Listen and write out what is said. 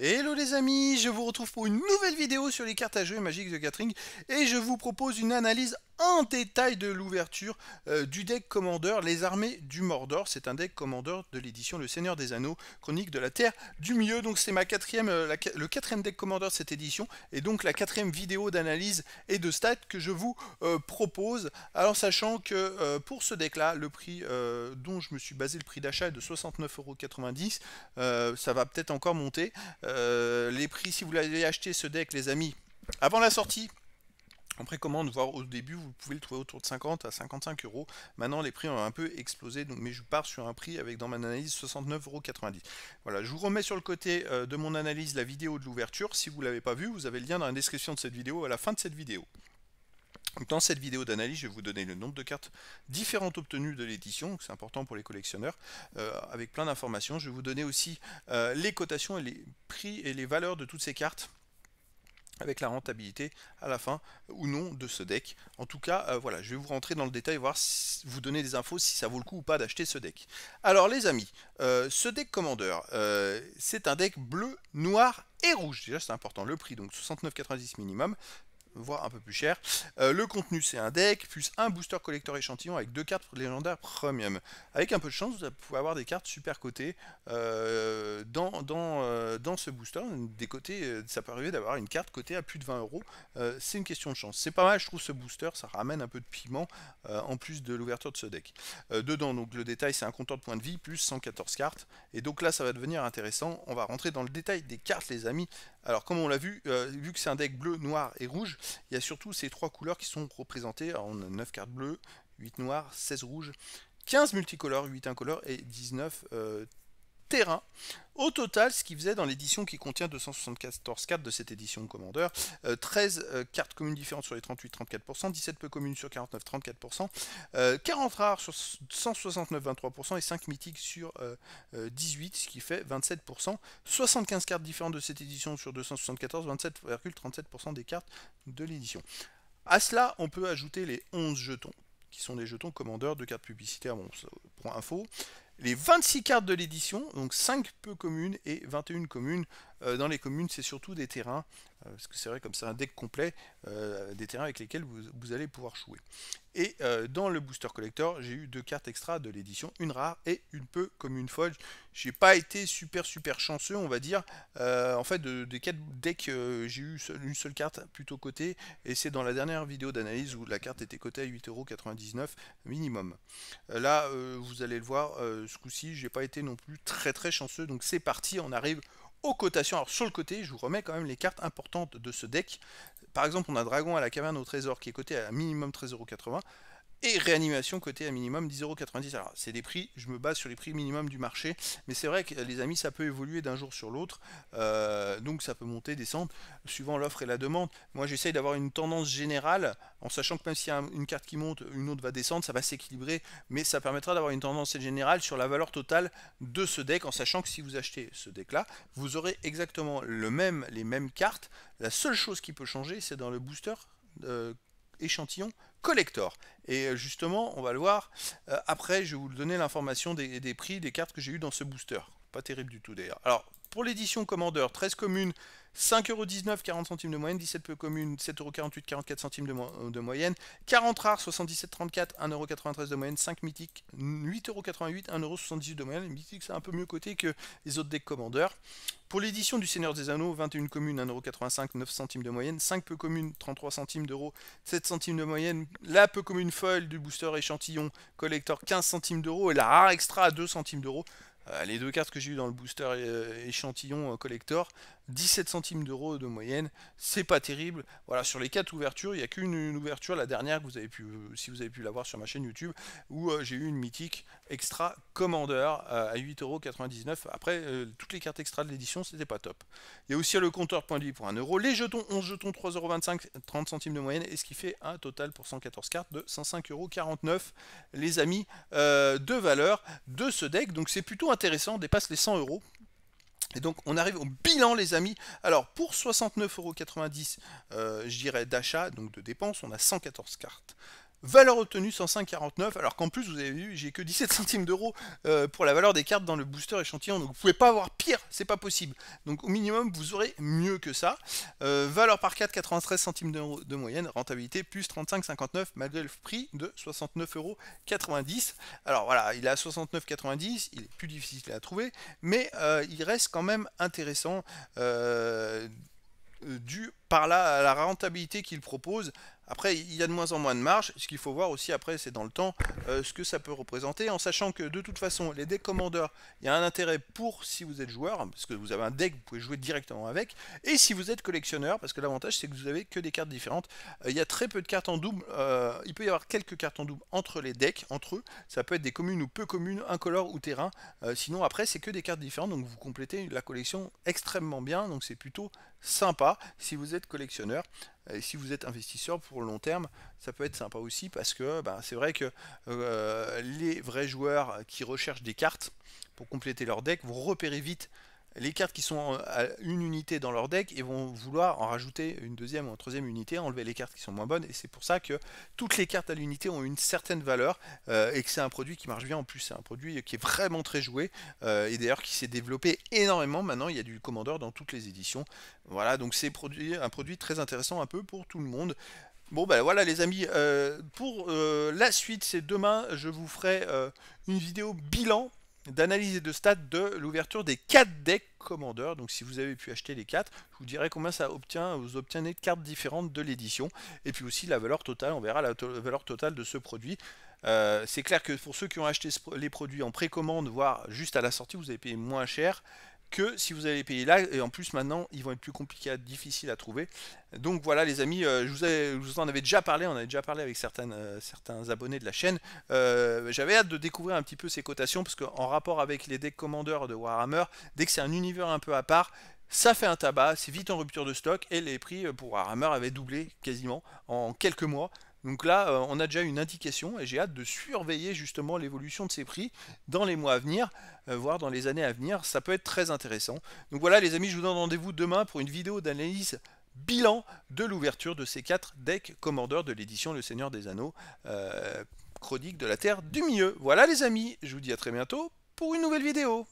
Hello les amis, je vous retrouve pour une nouvelle vidéo sur les cartes à jouer magiques de Gathering et je vous propose une analyse un détail de l'ouverture euh, du deck commandeur Les Armées du Mordor. C'est un deck commandeur de l'édition Le Seigneur des Anneaux, Chronique de la Terre du Milieu. Donc c'est ma quatrième, euh, le quatrième deck commandeur de cette édition et donc la quatrième vidéo d'analyse et de stats que je vous euh, propose. Alors sachant que pour ce deck-là, le prix dont je me suis basé, le prix d'achat est de 69,90€. ça va peut-être encore monter. les prix, si vous l'avez acheté ce deck, les amis, avant la sortie en précommande, voire au début, vous pouvez le trouver autour de 50 à 55 euros. Maintenant, les prix ont un peu explosé, donc, mais je pars sur un prix avec dans mon analyse 69,90 euros. Voilà, je vous remets sur le côté euh, de mon analyse la vidéo de l'ouverture. Si vous ne l'avez pas vue, vous avez le lien dans la description de cette vidéo à la fin de cette vidéo. Dans cette vidéo d'analyse, je vais vous donner le nombre de cartes différentes obtenues de l'édition, c'est important pour les collectionneurs, euh, avec plein d'informations. Je vais vous donner aussi euh, les cotations et les prix et les valeurs de toutes ces cartes avec la rentabilité à la fin ou non de ce deck. En tout cas, euh, voilà, je vais vous rentrer dans le détail, voir si vous donner des infos si ça vaut le coup ou pas d'acheter ce deck. Alors les amis, euh, ce deck commandeur, euh, c'est un deck bleu, noir et rouge. Déjà c'est important, le prix, donc 69,90 minimum voire un peu plus cher. Euh, le contenu, c'est un deck, plus un booster collector échantillon avec deux cartes légendaires premium. Avec un peu de chance, vous pouvez avoir des cartes super cotées euh, dans, dans, euh, dans, ce booster. Des côtés, ça peut arriver d'avoir une carte cotée à plus de 20 euros. C'est une question de chance. C'est pas mal, je trouve, ce booster. Ça ramène un peu de piment en plus de l'ouverture de ce deck. dedans, donc le détail, c'est un compteur de points de vie plus 114 cartes. Et donc là, ça va devenir intéressant. On va rentrer dans le détail des cartes, les amis, alors comme on l'a vu, euh, vu que c'est un deck bleu, noir et rouge, il y a surtout ces trois couleurs qui sont représentées. Alors, on a 9 cartes bleues, 8 noires, 16 rouges, 15 multicolores, 8 incolores et 19 euh, terrain. Au total, ce qui faisait dans l'édition qui contient 274 cartes de cette édition commandeur 13 euh, euh, cartes communes différentes sur les 38, 34%, 17 peu communes sur 49, 34%, 40 rares sur 169, 23%, et 5 mythiques sur 18, euh, ce qui fait 27%. 75 cartes différentes de cette édition sur 274, 27,37% des cartes de l'édition. À cela, on peut ajouter les 11 jetons, qui sont des jetons commandeurs de cartes publicitaires, bon, point info, les 26 cartes de l'édition, donc 5 peu communes et 21 communes euh, dans les communes, c'est surtout des terrains, euh, parce que c'est vrai comme c'est un deck complet, euh, des terrains avec lesquels vous, allez pouvoir jouer. Et dans le Booster Collector, j'ai eu deux cartes extra de l'édition, une rare et une peu comme une Je J'ai pas été super super chanceux, on va dire. en fait, des quatre decks, j'ai eu une seule carte plutôt cotée, et c'est dans la dernière vidéo d'analyse où la carte était cotée à 8,99€ minimum. là, vous allez le voir, ce coup-ci, j'ai pas été non plus très très chanceux, donc c'est parti, on arrive aux cotations. Alors sur le côté, je vous remets quand même les cartes importantes de ce deck. Par exemple, on a Dragon à la caverne au trésor qui est coté à minimum 13,80 et réanimation côté à minimum 10,90€. Alors c'est des prix, je me base sur les prix minimum du marché, mais c'est vrai que euh, les amis ça peut évoluer d'un jour sur l'autre, euh, donc ça peut monter, descendre, suivant l'offre et la demande. Moi j'essaye d'avoir une tendance générale, en sachant que même s'il y a une carte qui monte, une autre va descendre, ça va s'équilibrer, mais ça permettra d'avoir une tendance générale sur la valeur totale de ce deck, en sachant que si vous achetez ce deck là, vous aurez exactement le même, les mêmes cartes. La seule chose qui peut changer, c'est dans le booster euh, échantillon collector. Et euh, justement, on va le voir, euh, après je vais vous donner l'information des, prix des cartes que j'ai eu dans ce booster. Pas terrible du tout d'ailleurs. Alors, pour l'édition Commandeur, 13 communes, 5,19€, 40 centimes de moyenne, 17 peu communes, 7,48€, 44 centimes de, moyenne, euh, 40 rares, 77,34, 1,93€ de moyenne, 5 mythiques, 8,88€, 1,78€ de moyenne. Les mythiques, c'est un peu mieux coté que les autres decks commandeurs pour l'édition du Seigneur des Anneaux, 21 communes, 1,85€, 9 centimes de moyenne, 5 peu communes, 33 centimes d'euros, 7 centimes de moyenne, la peu commune foil du booster échantillon collector, 15 centimes d'euros, et la rare extra à 2 centimes d'euros. Euh, les deux cartes que j'ai eues dans le booster euh, échantillon euh, collector, 17 centimes d'euros de moyenne, c'est pas terrible. Voilà, sur les quatre ouvertures, il n'y a qu'une ouverture, la dernière que vous avez pu, si vous avez pu la voir sur ma chaîne YouTube, où j'ai eu une mythique extra commander à 8,99€. Après, toutes les cartes extra de l'édition, c'était pas top. Il y a aussi le compteur point de vie pour 1€, les jetons 11 jetons 3,25€, 30 centimes de moyenne, et ce qui fait un total pour 114 cartes de 105,49€, les amis, de valeur de ce deck. Donc c'est plutôt un intéressant, dépasse les 100 euros. Et donc on arrive au bilan les amis. Alors pour 69,90 euros, euh, je dirais d'achat, donc de dépenses, on a 114 cartes. Valeur obtenue 105,49, alors qu'en plus, vous avez vu, j'ai que 17 centimes d'euros euh, pour la valeur des cartes dans le booster échantillon, donc vous pouvez pas avoir pire, c'est pas possible. Donc au minimum, vous aurez mieux que ça. Euh, valeur par carte, 93 centimes d'euros de moyenne, rentabilité plus 35,59 malgré le prix de 69,90 euros. Alors voilà, il est à 69,90, il est plus difficile à trouver, mais euh, il reste quand même intéressant dû par la rentabilité qu'il propose après, il y a de moins en moins de marge. Ce qu'il faut voir aussi après, c'est dans le temps euh, ce que ça peut représenter, en sachant que de toute façon, les decks commandeurs, il y a un intérêt pour si vous êtes joueur, parce que vous avez un deck, vous pouvez jouer directement avec, et si vous êtes collectionneur, parce que l'avantage c'est que vous n'avez que des cartes différentes. Euh, il y a très peu de cartes en double. Euh, il peut y avoir quelques cartes en double entre les decks, entre eux. Ça peut être des communes ou peu communes, incolores ou terrain. sinon, après, c'est que des cartes différentes, donc vous complétez la collection extrêmement bien. Donc c'est plutôt sympa si vous êtes collectionneur et euh, si vous êtes investisseur pour le long terme, ça peut être sympa aussi parce que ben, c'est vrai que euh, les vrais joueurs qui recherchent des cartes pour compléter leur deck vont repérer vite les cartes qui sont à une unité dans leur deck et vont vouloir en rajouter une deuxième ou une troisième unité, enlever les cartes qui sont moins bonnes. Et c'est pour ça que toutes les cartes à l'unité ont une certaine valeur euh, et que c'est un produit qui marche bien. En plus, c'est un produit qui est vraiment très joué euh, et d'ailleurs qui s'est développé énormément. Maintenant, il y a du commandeur dans toutes les éditions. Voilà, donc c'est un produit très intéressant un peu pour tout le monde. Bon ben voilà les amis, euh, pour la suite c'est demain, je vous ferai une vidéo bilan d'analyse et de stats de l'ouverture des 4 decks commandeurs. Donc si vous avez pu acheter les 4, je vous dirai combien ça obtient, vous obtenez de cartes différentes de l'édition. Et puis aussi la valeur totale, on verra la, valeur totale de ce produit. Euh, c'est clair que pour ceux qui ont acheté les produits en précommande, voire juste à la sortie, vous avez payé moins cher que si vous allez payer là. Et en plus, maintenant, ils vont être plus compliqués, difficiles à trouver. Donc voilà, les amis, euh, je, vous en avais déjà parlé. On avait déjà parlé avec euh, certains abonnés de la chaîne. Euh, j'avais hâte de découvrir un petit peu ces cotations parce qu'en rapport avec les decks commandeurs de Warhammer, dès que c'est un univers un peu à part, ça fait un tabac, c'est vite en rupture de stock et les prix pour Warhammer avaient doublé quasiment en quelques mois. Donc là, euh, on a déjà une indication et j'ai hâte de surveiller justement l'évolution de ces prix dans les mois à venir, euh, voire dans les années à venir. Ça peut être très intéressant. Donc voilà les amis, je vous donne rendez-vous demain pour une vidéo d'analyse bilan de l'ouverture de ces quatre decks commandeurs de l'édition Le Seigneur des Anneaux, euh, chronique de la Terre du Milieu. Voilà les amis, je vous dis à très bientôt pour une nouvelle vidéo.